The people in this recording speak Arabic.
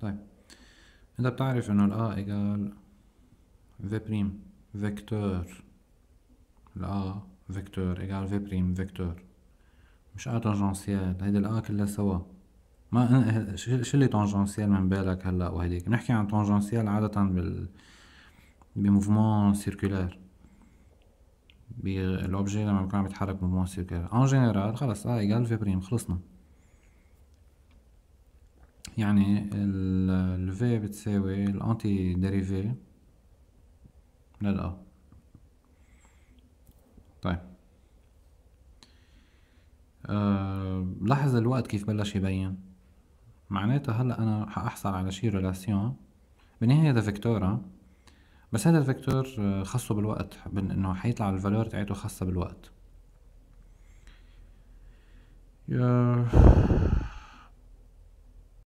طيب انت بتعرف انه الأ ايجال في بريم فيكتور الأ فيكتور ايجال في بريم فيكتور مش أ تانجنسيال هيدي الأ كلها سوا ما إيه، شو اللي تانجنسيال من بالك هلا وهيديك نحكي عن تانجنسيال عادة بال بموفمون سيركولار بالاوبجي لما بيكون عم يتحرك بموفمون سيركولار ان جينيرال خلص اه ايجال في بريم خلصنا يعني ال V بتساوي ال الانتي ديريفي للأ طيب أه لاحظ الوقت كيف بلش يبين معناتها هلا انا حاحصل على شي ريلاسيون بالنهاية هذا فيكتورة بس هذا الفيكتور آه، خاصه بالوقت انه حيطلع الفالور تاعته خاصة بالوقت